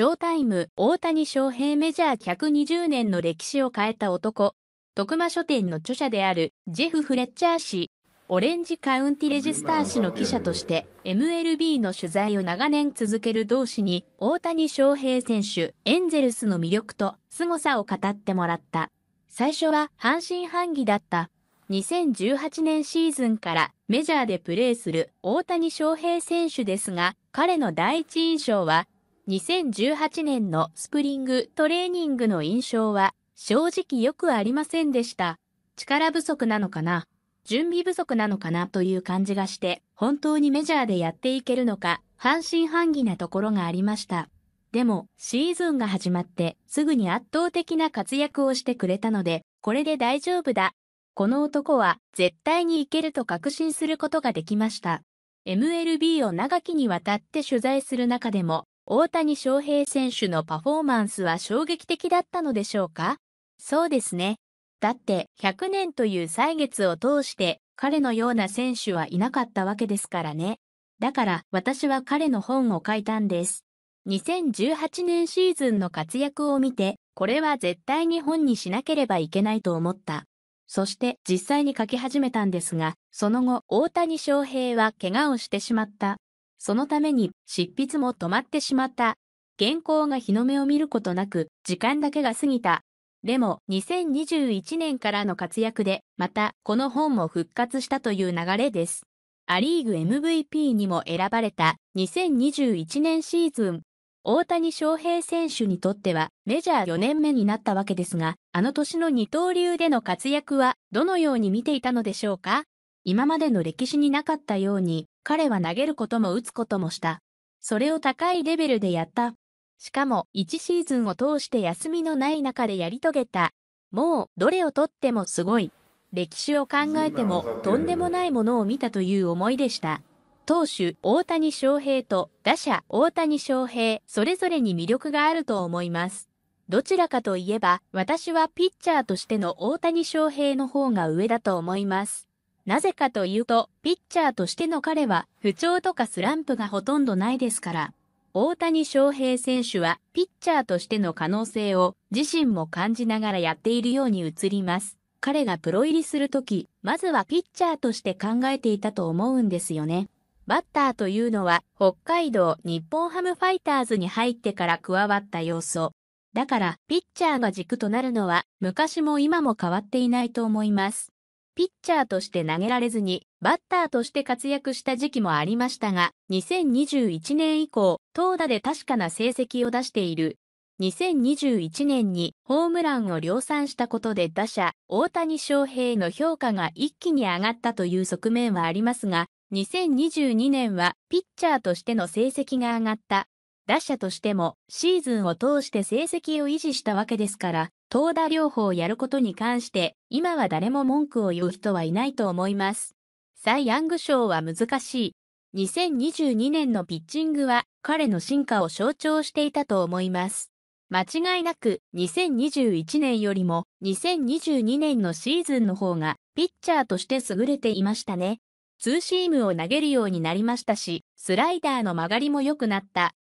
ショータイム、大谷翔平メジャー120年の歴史を変えた男。徳間書店の著者であるジェフ・フレッチャー氏、オレンジカウンティレジスター氏の記者として MLB の取材を長年続ける同氏に大谷翔平選手、エンゼルスの魅力と凄さを語ってもらった。最初は半信半疑だった2018年シーズンからメジャーでプレーする大谷翔平選手ですが、彼の第一印象は2018年のスプリングトレーニングの印象は正直よくありませんでした。力不足なのかな準備不足なのかなという感じがして、本当にメジャーでやっていけるのか、半信半疑なところがありました。でも、シーズンが始まってすぐに圧倒的な活躍をしてくれたので、これで大丈夫だ。この男は絶対にいけると確信することができました。MLB を長きにわたって取材する中でも、大谷翔平選手のパフォーマンスは衝撃的だったのでしょうかそうですね。だって100年という歳月を通して彼のような選手はいなかったわけですからね。だから私は彼の本を書いたんです。2018年シーズンの活躍を見て、これは絶対に本にしなければいけないと思った。そして実際に書き始めたんですが、その後大谷翔平は怪我をしてしまった。そのために執筆も止まってしまった。原稿が日の目を見ることなく、時間だけが過ぎた。でも、2021年からの活躍で、また、この本も復活したという流れです。アリーグ MVP にも選ばれた2021年シーズン。大谷翔平選手にとってはメジャー4年目になったわけですが、あの年の二刀流での活躍はどのように見ていたのでしょうか今までの歴史になかったように、彼は投げることも打つこともした。それを高いレベルでやった。しかも、1シーズンを通して休みのない中でやり遂げた。もう、どれをとってもすごい。歴史を考えても、とんでもないものを見たという思いでした。投手、大谷翔平と、打者、大谷翔平、それぞれに魅力があると思います。どちらかといえば、私はピッチャーとしての大谷翔平の方が上だと思います。なぜかというと、ピッチャーとしての彼は不調とかスランプがほとんどないですから、大谷翔平選手はピッチャーとしての可能性を自身も感じながらやっているように映ります。彼がプロ入りするとき、まずはピッチャーとして考えていたと思うんですよね。バッターというのは北海道日本ハムファイターズに入ってから加わった要素。だからピッチャーが軸となるのは昔も今も変わっていないと思います。ピッチャーとして投げられずに、バッターとして活躍した時期もありましたが、2021年以降、投打で確かな成績を出している。2021年にホームランを量産したことで打者、大谷翔平の評価が一気に上がったという側面はありますが、2022年はピッチャーとしての成績が上がった打者としてもシーズンを通して成績を維持したわけですから、投打両方やることに関して、今は誰も文句を言う人はいないと思います。サイ・ヤング賞は難しい。2022年のピッチングは彼の進化を象徴していたと思います。間違いなく2021年よりも2022年のシーズンの方がピッチャーとして優れていましたね。ツーシームを投げるようになりましたし、スライダーの曲がりも良くなった。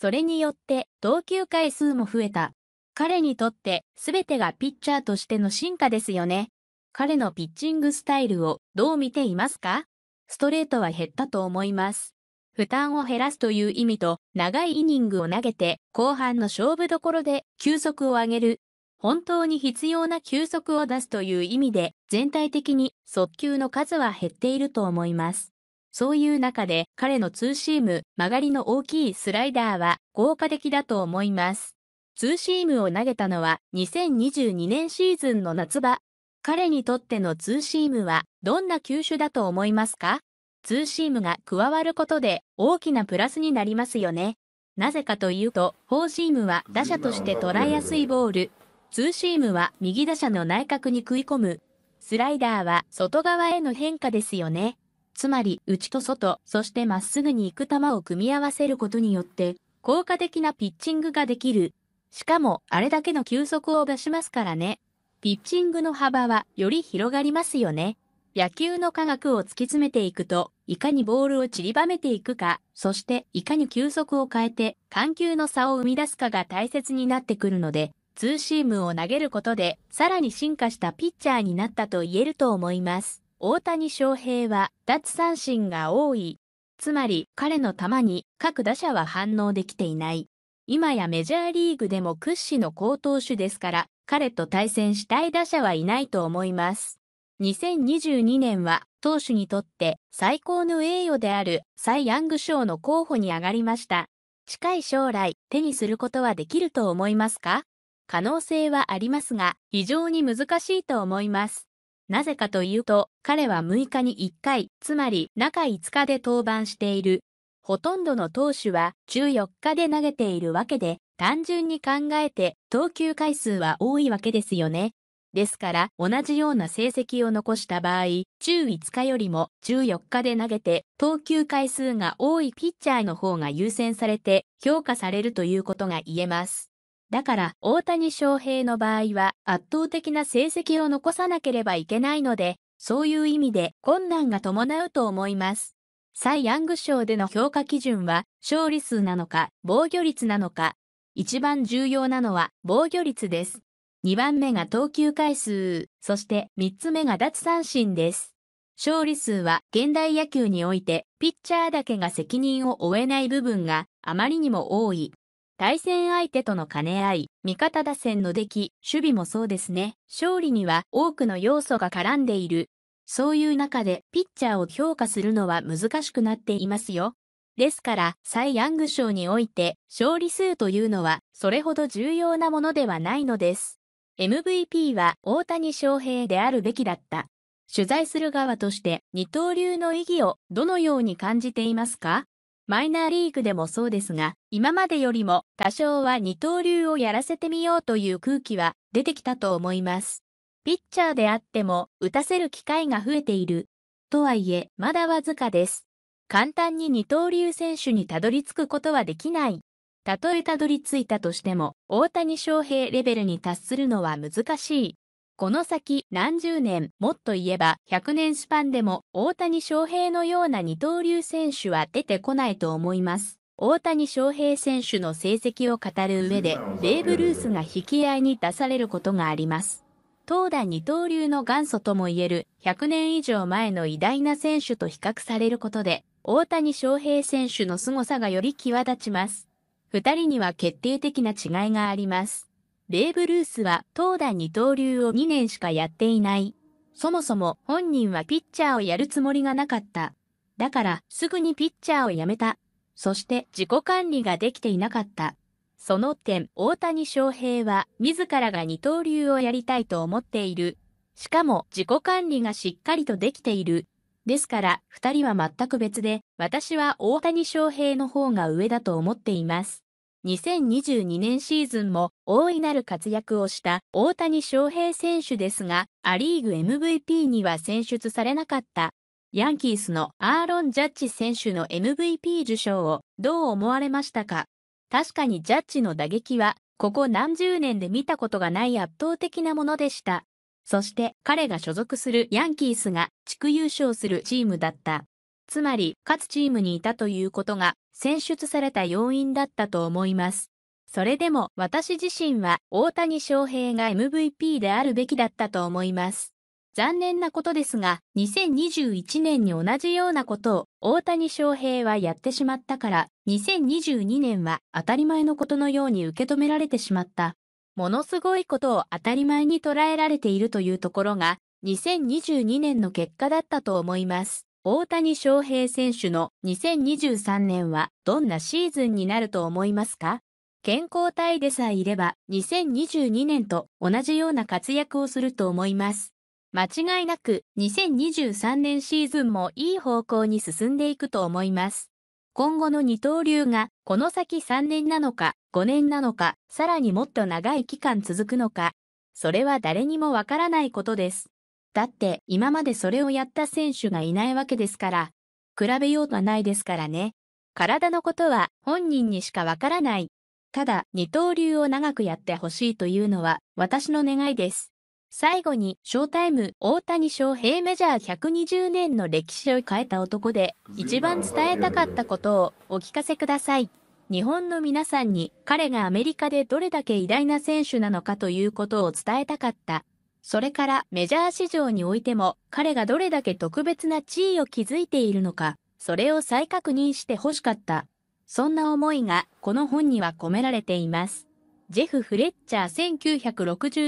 それによって投球回数も増えた。彼にとってすべてがピッチャーとしての進化ですよね。彼のピッチングスタイルをどう見ていますかストレートは減ったと思います。負担を減らすという意味と、長いイニングを投げて、後半の勝負どころで球速を上げる。本当に必要な球速を出すという意味で、全体的に速球の数は減っていると思います。そういう中で彼のツーシーム、曲がりの大きいスライダーは効果的だと思います。ツーシームを投げたのは2022年シーズンの夏場。彼にとってのツーシームはどんな球種だと思いますかツーシームが加わることで大きなプラスになりますよね。なぜかというと、フォーシームは打者として捉えやすいボール。ツーシームは右打者の内角に食い込む。スライダーは外側への変化ですよね。つまり内と外、そしてまっすぐに行く球を組み合わせることによって、効果的なピッチングができる。しかも、あれだけの球速を出しますからね。ピッチングの幅はより広がりますよね。野球の科学を突き詰めていくと、いかにボールを散りばめていくか、そしていかに球速を変えて、緩急の差を生み出すかが大切になってくるので、ツーシームを投げることで、さらに進化したピッチャーになったと言えると思います。大谷翔平は脱三振が多い。つまり彼の球に各打者は反応できていない。今やメジャーリーグでも屈指の好投手ですから、彼と対戦したい打者はいないと思います。2022年は投手にとって最高の栄誉であるサイ・ヤング賞の候補に上がりました。近い将来手にすることはできると思いますか可能性はありますが、非常に難しいと思います。なぜかというと、彼は6日に1回、つまり中5日で登板している。ほとんどの投手は14日で投げているわけで、単純に考えて投球回数は多いわけですよね。ですから、同じような成績を残した場合、中5日よりも14日で投げて投球回数が多いピッチャーの方が優先されて評価されるということが言えます。だから、大谷翔平の場合は圧倒的な成績を残さなければいけないので、そういう意味で困難が伴うと思います。サイ・ヤング賞での評価基準は、勝利数なのか、防御率なのか、一番重要なのは防御率です。二番目が投球回数、そして三つ目が奪三振です。勝利数は現代野球においてピッチャーだけが責任を負えない部分があまりにも多い。対戦相手との兼ね合い、味方打線の出来、守備もそうですね。勝利には多くの要素が絡んでいる。そういう中でピッチャーを評価するのは難しくなっていますよ。ですから、サイ・ヤング賞において、勝利数というのは、それほど重要なものではないのです。MVP は大谷翔平であるべきだった。取材する側として、二刀流の意義をどのように感じていますかマイナーリーグでもそうですが、今までよりも多少は二刀流をやらせてみようという空気は出てきたと思います。ピッチャーであっても打たせる機会が増えている。とはいえ、まだわずかです。簡単に二刀流選手にたどり着くことはできない。たとえたどり着いたとしても、大谷翔平レベルに達するのは難しい。この先何十年、もっと言えば100年スパンでも大谷翔平のような二刀流選手は出てこないと思います。大谷翔平選手の成績を語る上で、ベーブ・ルースが引き合いに出されることがあります。東打二刀流の元祖ともいえる100年以上前の偉大な選手と比較されることで、大谷翔平選手の凄さがより際立ちます。二人には決定的な違いがあります。ベーブ・ルースは投打二刀流を2年しかやっていない。そもそも本人はピッチャーをやるつもりがなかった。だからすぐにピッチャーを辞めた。そして自己管理ができていなかった。その点、大谷翔平は自らが二刀流をやりたいと思っている。しかも自己管理がしっかりとできている。ですから二人は全く別で、私は大谷翔平の方が上だと思っています。2022年シーズンも大いなる活躍をした大谷翔平選手ですが、ア・リーグ MVP には選出されなかった。ヤンキースのアーロン・ジャッジ選手の MVP 受賞をどう思われましたか確かにジャッジの打撃は、ここ何十年で見たことがない圧倒的なものでした。そして彼が所属するヤンキースが地区優勝するチームだった。つまり、勝つチームにいたということが、選出された要因だったと思います。それでも、私自身は、大谷翔平が MVP であるべきだったと思います。残念なことですが、2021年に同じようなことを大谷翔平はやってしまったから、2022年は当たり前のことのように受け止められてしまった。ものすごいことを当たり前に捉えられているというところが、2022年の結果だったと思います。大谷翔平選手の2023年はどんなシーズンになると思いますか健康体でさえいれば2022年と同じような活躍をすると思います。間違いなく2023年シーズンもいい方向に進んでいくと思います。今後の二刀流がこの先3年なのか5年なのかさらにもっと長い期間続くのかそれは誰にもわからないことです。だって今までそれをやった選手がいないわけですから、比べようとはないですからね。体のことは本人にしかわからない。ただ、二刀流を長くやってほしいというのは私の願いです。最後に、ショータイム、大谷翔平メジャー120年の歴史を変えた男で、一番伝えたかったことをお聞かせください。日本の皆さんに彼がアメリカでどれだけ偉大な選手なのかということを伝えたかった。それからメジャー市場においても彼がどれだけ特別な地位を築いているのか、それを再確認してほしかった。そんな思いがこの本には込められています。ジェフ・フレッチャー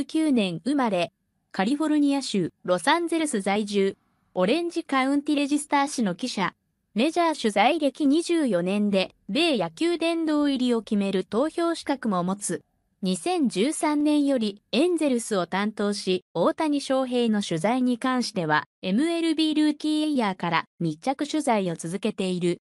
1969年生まれ、カリフォルニア州ロサンゼルス在住、オレンジカウンティレジスター誌の記者、メジャー取材歴24年で米野球殿堂入りを決める投票資格も持つ。2013年よりエンゼルスを担当し、大谷翔平の取材に関しては、MLB ルーキーエイヤーから密着取材を続けている。